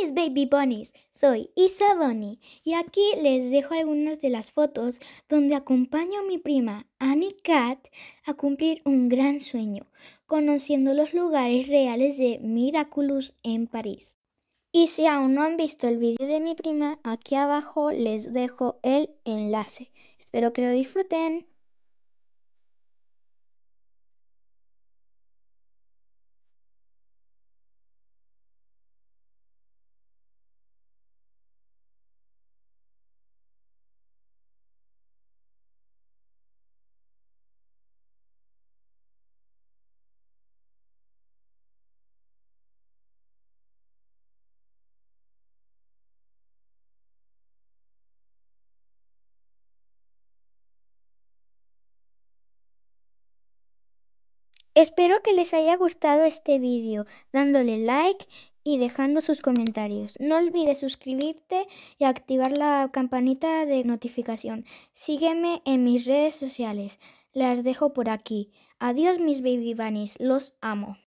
mis baby bunnies, soy Isa Bunny y aquí les dejo algunas de las fotos donde acompaño a mi prima Annie Cat a cumplir un gran sueño, conociendo los lugares reales de Miraculous en París. Y si aún no han visto el video de mi prima, aquí abajo les dejo el enlace. Espero que lo disfruten. Espero que les haya gustado este vídeo, dándole like y dejando sus comentarios. No olvides suscribirte y activar la campanita de notificación. Sígueme en mis redes sociales, las dejo por aquí. Adiós mis baby bunnies, los amo.